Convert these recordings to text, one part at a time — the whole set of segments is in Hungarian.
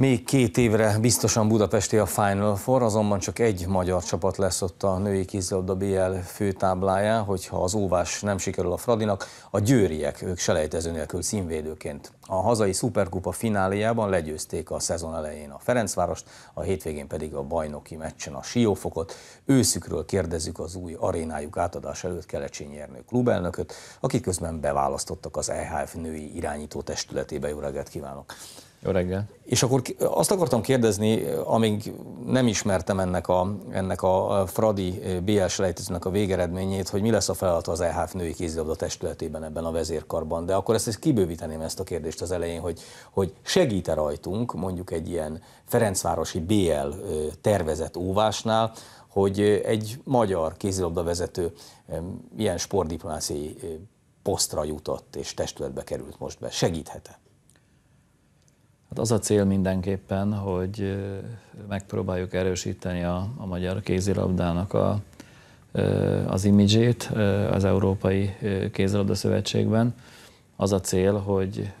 Még két évre biztosan Budapesti a Final Four, azonban csak egy magyar csapat lesz ott a női kézilabda BL főtábláján, hogyha az óvás nem sikerül a Fradinak, a győriek, ők selejtező nélkül színvédőként. A hazai szuperkupa fináliában legyőzték a szezon elején a Ferencvárost, a hétvégén pedig a bajnoki meccsen a Siófokot. Őszükről kérdezzük az új arénájuk átadás előtt Kelecsényi Ernő klubelnököt, akik közben beválasztottak az EHF női irányító testületébe. Jó reggelt kívánok! Jó reggel. És akkor azt akartam kérdezni, amíg nem ismertem ennek a, ennek a Fradi eh, BL selejtezőnek a végeredményét, hogy mi lesz a feladat az EHF női kézilabda testületében ebben a vezérkarban. De akkor ezt, ezt kibővíteném ezt a kérdést az elején, hogy, hogy segít-e rajtunk mondjuk egy ilyen Ferencvárosi BL eh, tervezett óvásnál, hogy eh, egy magyar kézilabda vezető ilyen sportdiplomáciai posztra jutott és testületbe került most be. Segíthet-e? Hát az a cél mindenképpen, hogy megpróbáljuk erősíteni a, a magyar kézilabdának a, az imidzsét az Európai Kézilabda Szövetségben. Az a cél, hogy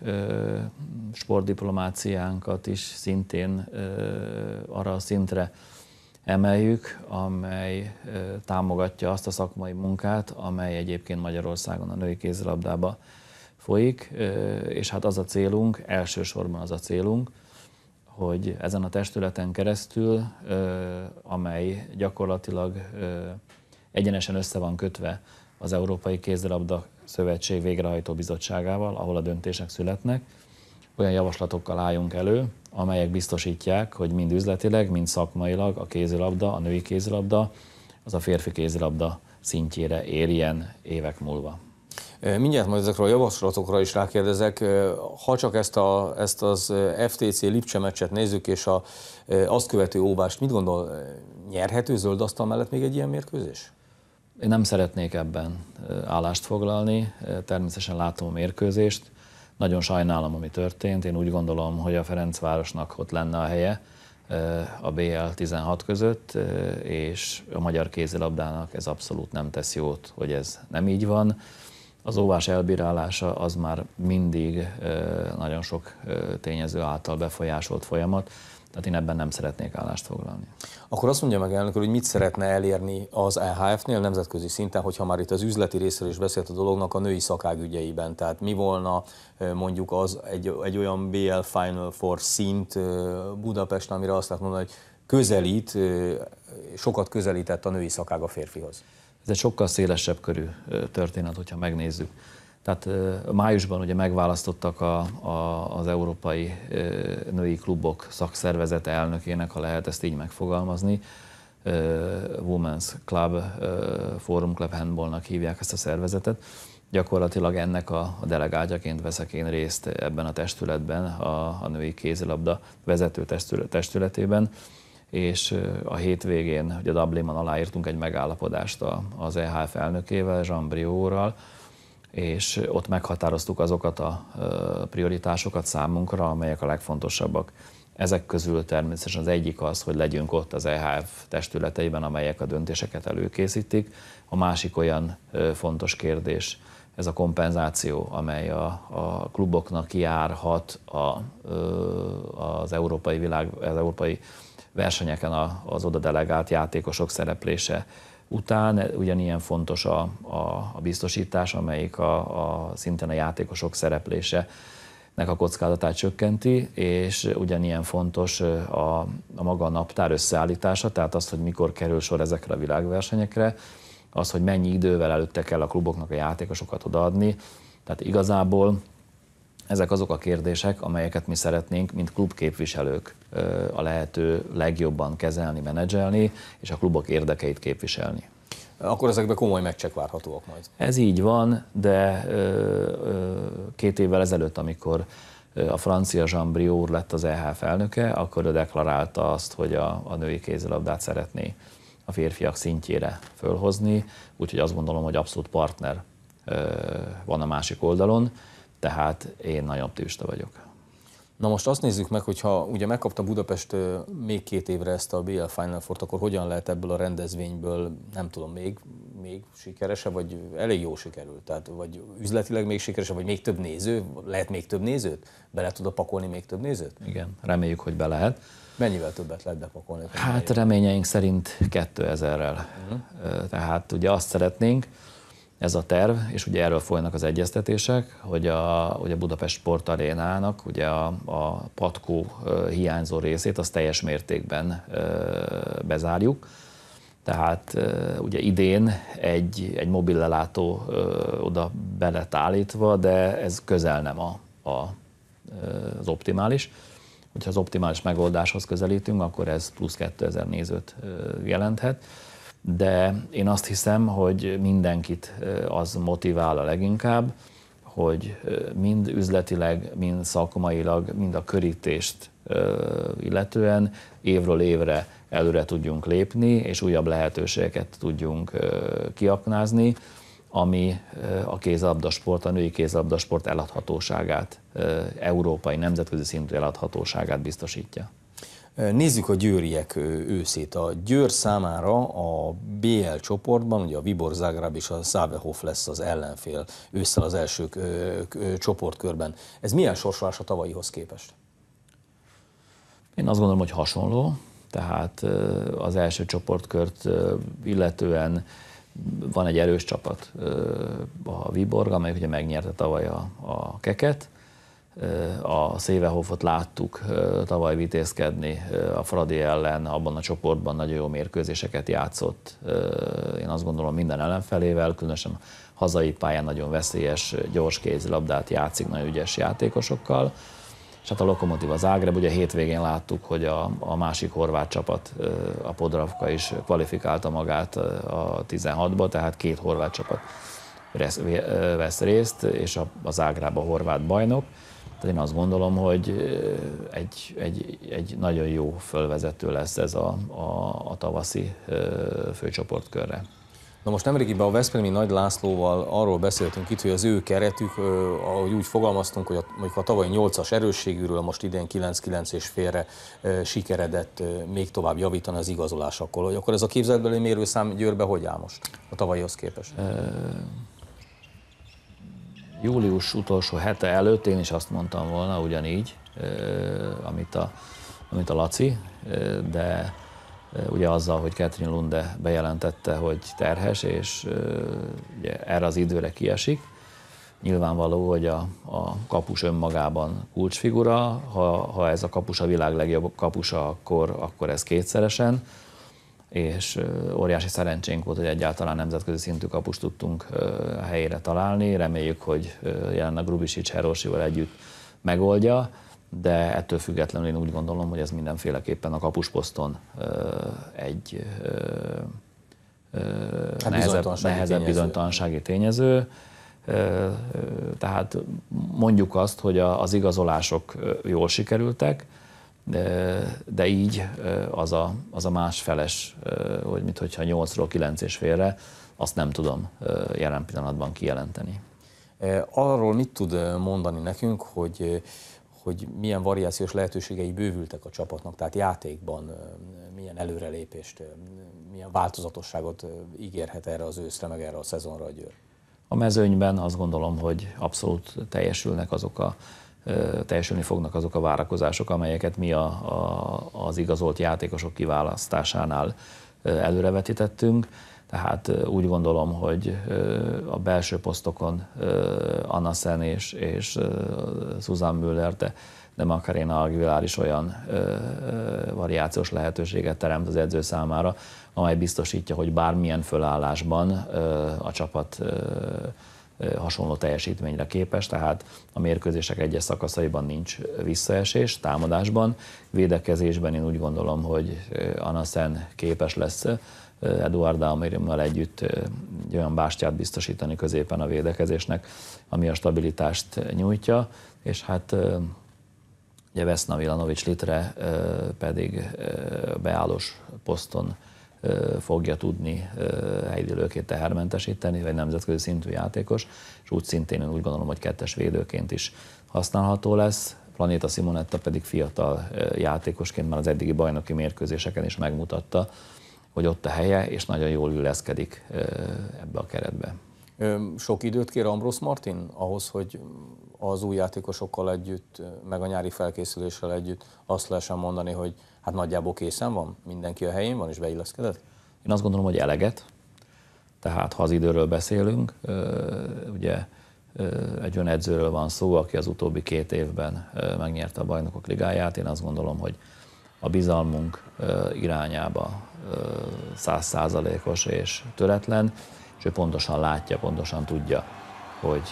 sportdiplomáciánkat is szintén arra a szintre emeljük, amely támogatja azt a szakmai munkát, amely egyébként Magyarországon a női kézilabdába folyik, és hát az a célunk, elsősorban az a célunk, hogy ezen a testületen keresztül, amely gyakorlatilag egyenesen össze van kötve az Európai Kézilabda Szövetség végrehajtó bizottságával, ahol a döntések születnek, olyan javaslatokkal álljunk elő, amelyek biztosítják, hogy mind üzletileg, mind szakmailag a kézilabda, a női kézilabda, az a férfi kézilabda szintjére érjen évek múlva. Mindjárt majd ezekről a javaslatokra is rákérdezek. Ha csak ezt, a, ezt az FTC Lipcse meccset nézzük, és a, azt követő óvást, mit gondol, nyerhető zöld asztal mellett még egy ilyen mérkőzés? Én nem szeretnék ebben állást foglalni, természetesen látom a mérkőzést, nagyon sajnálom, ami történt, én úgy gondolom, hogy a Ferencvárosnak ott lenne a helye a BL 16 között, és a magyar kézilabdának ez abszolút nem tesz jót, hogy ez nem így van az óvás elbírálása az már mindig nagyon sok tényező által befolyásolt folyamat, tehát én ebben nem szeretnék állást foglalni. Akkor azt mondja meg elnök hogy mit szeretne elérni az EHF-nél nemzetközi szinten, hogyha már itt az üzleti részről is beszélt a dolognak a női szakág ügyeiben. Tehát mi volna mondjuk az egy, egy olyan BL Final Four szint Budapesten, amire azt lehet mondani, hogy közelít, sokat közelített a női szakág a férfihoz. Ez egy sokkal szélesebb körű történet, hogyha megnézzük. Tehát májusban ugye megválasztottak a, a, az Európai Női Klubok szakszervezete elnökének, ha lehet ezt így megfogalmazni. Women's Club, Forum Club Handballnak hívják ezt a szervezetet. Gyakorlatilag ennek a, delegágyaként veszek én részt ebben a testületben, a, a női kézilabda vezető testületében és a hétvégén ugye Dublinban aláírtunk egy megállapodást az EHF elnökével, Jean Brióral, és ott meghatároztuk azokat a prioritásokat számunkra, amelyek a legfontosabbak. Ezek közül természetesen az egyik az, hogy legyünk ott az EHF testületeiben, amelyek a döntéseket előkészítik. A másik olyan fontos kérdés, ez a kompenzáció, amely a, a kluboknak járhat a, az európai világ, az európai versenyeken az oda delegált játékosok szereplése után. Ugyanilyen fontos a, a, a biztosítás, amelyik a, a, szinten a játékosok szereplése nek a kockázatát csökkenti, és ugyanilyen fontos a, a maga a naptár összeállítása, tehát az, hogy mikor kerül sor ezekre a világversenyekre, az, hogy mennyi idővel előtte kell a kluboknak a játékosokat odaadni. Tehát igazából ezek azok a kérdések, amelyeket mi szeretnénk, mint klubképviselők a lehető legjobban kezelni, menedzselni, és a klubok érdekeit képviselni. Akkor ezekben komoly megcsek várhatóak majd. Ez így van, de két évvel ezelőtt, amikor a francia Jean Briour lett az EHF elnöke, akkor ő deklarálta azt, hogy a, a női kézilabdát szeretné a férfiak szintjére fölhozni, úgyhogy azt gondolom, hogy abszolút partner van a másik oldalon tehát én nagyon optimista vagyok. Na most azt nézzük meg, hogy ha ugye megkapta Budapest még két évre ezt a BL Final Fort, akkor hogyan lehet ebből a rendezvényből, nem tudom, még, még sikerese, vagy elég jó sikerült, tehát vagy üzletileg még sikerese, vagy még több néző, lehet még több nézőt? Bele tud pakolni még több nézőt? Igen, reméljük, hogy be lehet. Mennyivel többet lehet bepakolni? Hát reményeink szerint 2000-rel. Uh-huh. Mhm. Tehát ugye azt szeretnénk, ez a terv, és ugye erről folynak az egyeztetések, hogy a, hogy a Budapest sportarénának ugye a, a patkó hiányzó részét az teljes mértékben bezárjuk. Tehát ugye idén egy, egy mobil lelátó oda belet állítva, de ez közel nem a, a, az optimális. Hogyha az optimális megoldáshoz közelítünk, akkor ez plusz 2000 nézőt jelenthet de én azt hiszem, hogy mindenkit az motivál a leginkább, hogy mind üzletileg, mind szakmailag, mind a körítést illetően évről évre előre tudjunk lépni, és újabb lehetőségeket tudjunk kiaknázni, ami a kézabdasport, a női kézabdasport eladhatóságát, európai nemzetközi szintű eladhatóságát biztosítja. Nézzük a győriek őszét. A Győr számára a BL csoportban, ugye a Vibor Zágráb és a Szávehof lesz az ellenfél ősszel az első csoportkörben. Ez milyen sorsolás a tavalyihoz képest? Én azt gondolom, hogy hasonló. Tehát az első csoportkört illetően van egy erős csapat, a Viborg, amely ugye megnyerte tavaly a, a keket, a Szévehofot láttuk tavaly vitézkedni a Fradi ellen, abban a csoportban nagyon jó mérkőzéseket játszott. Én azt gondolom minden ellenfelével, különösen hazai pályán nagyon veszélyes, gyors kézilabdát játszik nagyon ügyes játékosokkal. És hát a Lokomotiva Zágreb, ugye hétvégén láttuk, hogy a, a másik horvát csapat, a Podravka is kvalifikálta magát a 16-ba, tehát két horvát csapat vesz részt, és a, a Zágráb a horvát bajnok. Tehát én azt gondolom, hogy egy, egy, egy nagyon jó fölvezető lesz ez a, a, a tavaszi főcsoportkörre. Na most nemrégiben a Veszprémi Nagy Lászlóval arról beszéltünk itt, hogy az ő keretük, ahogy úgy fogalmaztunk, hogy a, mondjuk a tavalyi 8-as erősségűről most idén 9-9 és félre sikeredett még tovább javítani az igazolásakkal. akkor ez a képzeletbeli mérőszám Győrbe hogy áll most a tavalyihoz képest? július utolsó hete előtt én is azt mondtam volna ugyanígy, amit a, amit a Laci, de ugye azzal, hogy Catherine Lunde bejelentette, hogy terhes, és ugye erre az időre kiesik, nyilvánvaló, hogy a, a kapus önmagában kulcsfigura, ha, ha ez a kapus a világ legjobb kapusa, akkor, akkor ez kétszeresen, és óriási szerencsénk volt, hogy egyáltalán nemzetközi szintű kapust tudtunk helyére találni. Reméljük, hogy jelen a Grubisics Herosival együtt megoldja, de ettől függetlenül én úgy gondolom, hogy ez mindenféleképpen a kapusposzton egy hát nehezebb, nehezebb bizonytalansági tényező. Tehát mondjuk azt, hogy az igazolások jól sikerültek, de így az a, az a más feles, hogy mit hogyha 8-ról 9 és félre, azt nem tudom jelen pillanatban kijelenteni. Arról mit tud mondani nekünk, hogy hogy milyen variációs lehetőségei bővültek a csapatnak, tehát játékban milyen előrelépést, milyen változatosságot ígérhet erre az őszre, meg erre a szezonra a győr? A mezőnyben azt gondolom, hogy abszolút teljesülnek azok a teljesülni fognak azok a várakozások, amelyeket mi a, a, az igazolt játékosok kiválasztásánál előrevetítettünk. Tehát úgy gondolom, hogy a belső posztokon Anna Szen és, és Susan Müller, de, de Macarena Aguilar is olyan variációs lehetőséget teremt az edző számára, amely biztosítja, hogy bármilyen fölállásban a csapat hasonló teljesítményre képes, tehát a mérkőzések egyes szakaszaiban nincs visszaesés, támadásban, védekezésben én úgy gondolom, hogy Anasen képes lesz Eduard Dalmirimmel együtt egy olyan bástyát biztosítani középen a védekezésnek, ami a stabilitást nyújtja, és hát ugye Veszna Vilanovics Litre pedig beállós poszton fogja tudni helydőlőként tehermentesíteni, vagy nemzetközi szintű játékos, és úgy szintén én úgy gondolom, hogy kettes védőként is használható lesz. Planéta Simonetta pedig fiatal játékosként már az eddigi bajnoki mérkőzéseken is megmutatta, hogy ott a helye, és nagyon jól illeszkedik ebbe a keretbe. Sok időt kér Ambrosz Martin ahhoz, hogy az új játékosokkal együtt, meg a nyári felkészüléssel együtt azt lehessen mondani, hogy hát nagyjából készen van, mindenki a helyén van és beilleszkedett? Én azt gondolom, hogy eleget. Tehát ha az időről beszélünk, ugye egy olyan edzőről van szó, aki az utóbbi két évben megnyerte a bajnokok ligáját. Én azt gondolom, hogy a bizalmunk irányába százszázalékos és töretlen és ő pontosan látja, pontosan tudja, hogy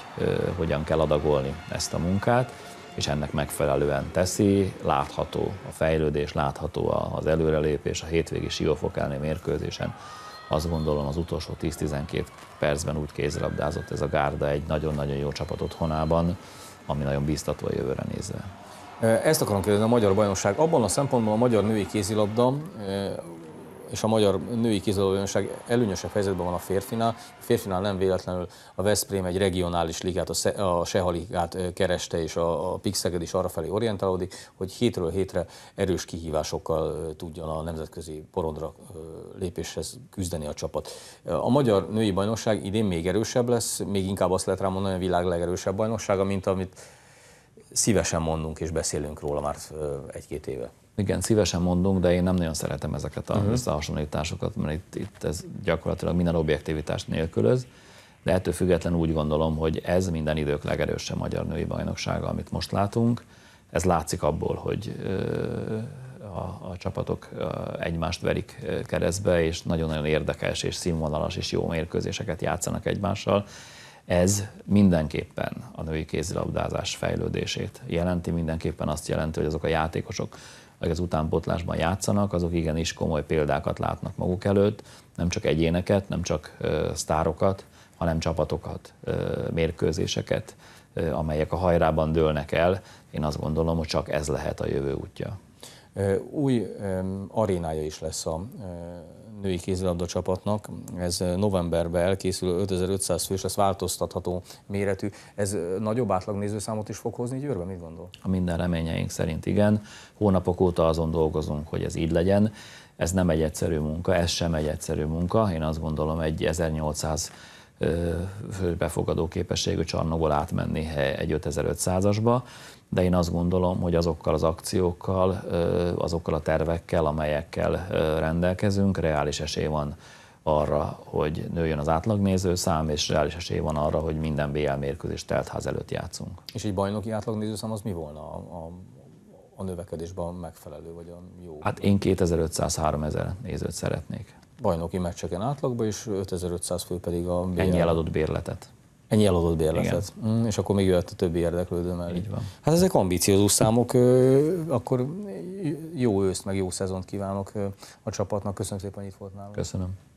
hogyan kell adagolni ezt a munkát, és ennek megfelelően teszi, látható a fejlődés, látható az előrelépés a hétvégi siófokálni mérkőzésen. Azt gondolom az utolsó 10-12 percben úgy kézrabdázott ez a gárda egy nagyon-nagyon jó csapat otthonában, ami nagyon biztató a jövőre nézve. Ezt akarom kérdezni, a magyar bajnokság. Abban a szempontból a magyar női kézilabda és a magyar női kézilabdabajnokság előnyösebb helyzetben van a férfinál. A férfinál nem véletlenül a Veszprém egy regionális ligát, a Sehaligát kereste, és a, Pixeged is arrafelé orientálódik, hogy hétről hétre erős kihívásokkal tudjon a nemzetközi porondra lépéshez küzdeni a csapat. A magyar női bajnokság idén még erősebb lesz, még inkább azt lehet rám mondani, a világ legerősebb bajnoksága, mint amit szívesen mondunk és beszélünk róla már egy-két éve. Igen, szívesen mondunk, de én nem nagyon szeretem ezeket a uh-huh. összehasonlításokat, mert itt, itt ez gyakorlatilag minden objektivitást nélkülöz, de ettől függetlenül úgy gondolom, hogy ez minden idők legerősebb magyar női bajnoksága, amit most látunk. Ez látszik abból, hogy a, a csapatok egymást verik keresztbe, és nagyon-nagyon érdekes és színvonalas és jó mérkőzéseket játszanak egymással. Ez mindenképpen a női kézilabdázás fejlődését jelenti, mindenképpen azt jelenti, hogy azok a játékosok, akik az utánpótlásban játszanak, azok igenis komoly példákat látnak maguk előtt, nem csak egyéneket, nem csak sztárokat, hanem csapatokat, mérkőzéseket, amelyek a hajrában dőlnek el. Én azt gondolom, hogy csak ez lehet a jövő útja. Új arénája is lesz a női kézilabda csapatnak. Ez novemberben elkészül 5500 fős, ez változtatható méretű. Ez nagyobb átlag nézőszámot is fog hozni Győrbe? Mit gondol? A minden reményeink szerint igen. Hónapok óta azon dolgozunk, hogy ez így legyen. Ez nem egy egyszerű munka, ez sem egy egyszerű munka. Én azt gondolom, egy 1800 befogadó képességű csarnokból átmenni egy 5500-asba, de én azt gondolom, hogy azokkal az akciókkal, azokkal a tervekkel, amelyekkel rendelkezünk, reális esély van arra, hogy nőjön az átlagnéző szám és reális esély van arra, hogy minden BL telt ház előtt játszunk. És egy bajnoki átlagnéző szám az mi volna a, a, a növekedésben megfelelő, vagy a jó? Hát én 2500-3000 nézőt szeretnék bajnoki meccseken átlagban, és 5500 fő pedig a BL. Ennyi eladott bérletet. Ennyi eladott bérletet. Mm, és akkor még jöhet a többi érdeklődő mellé. Így van. Hát ezek ambiciózus számok, akkor jó őszt, meg jó szezont kívánok a csapatnak. Köszönöm szépen, hogy itt volt nálunk. Köszönöm.